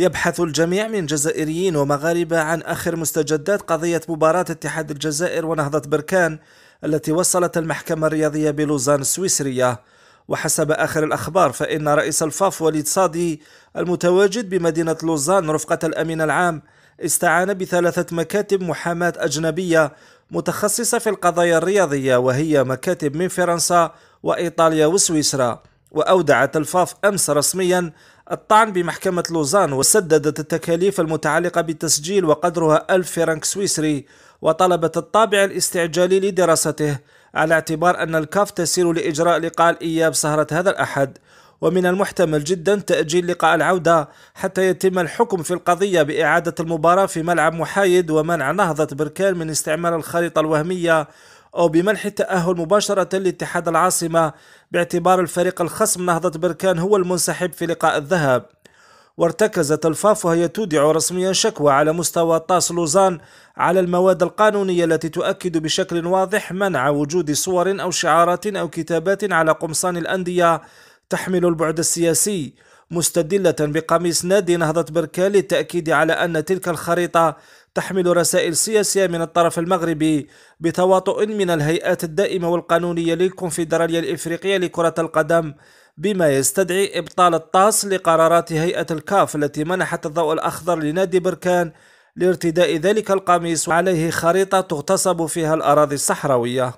يبحث الجميع من جزائريين ومغاربة عن آخر مستجدات قضية مباراة اتحاد الجزائر ونهضة بركان التي وصلت المحكمة الرياضية بلوزان السويسرية وحسب آخر الأخبار فإن رئيس الفاف وليد صادي المتواجد بمدينة لوزان رفقة الأمين العام استعان بثلاثة مكاتب محاماة أجنبية متخصصة في القضايا الرياضية وهي مكاتب من فرنسا وإيطاليا وسويسرا وأودعت الفاف أمس رسميا الطعن بمحكمة لوزان وسددت التكاليف المتعلقة بالتسجيل وقدرها ألف فرنك سويسري وطلبت الطابع الاستعجالي لدراسته على اعتبار أن الكاف تسير لإجراء لقاء الإياب سهرة هذا الأحد ومن المحتمل جدا تأجيل لقاء العودة حتى يتم الحكم في القضية بإعادة المباراة في ملعب محايد ومنع نهضة بركان من استعمال الخريطة الوهمية أو بمنح التأهل مباشرة لاتحاد العاصمة باعتبار الفريق الخصم نهضة بركان هو المنسحب في لقاء الذهب وارتكزت الفاف وهي تودع رسميا شكوى على مستوى طاس لوزان على المواد القانونية التي تؤكد بشكل واضح منع وجود صور أو شعارات أو كتابات على قمصان الأندية تحمل البعد السياسي مستدلة بقميص نادي نهضة بركان للتأكيد على أن تلك الخريطة تحمل رسائل سياسية من الطرف المغربي بتواطؤ من الهيئات الدائمة والقانونية للكونفدرالية الإفريقية لكرة القدم بما يستدعي إبطال الطاس لقرارات هيئة الكاف التي منحت الضوء الأخضر لنادي بركان لارتداء ذلك القميص وعليه خريطة تغتصب فيها الأراضي الصحراوية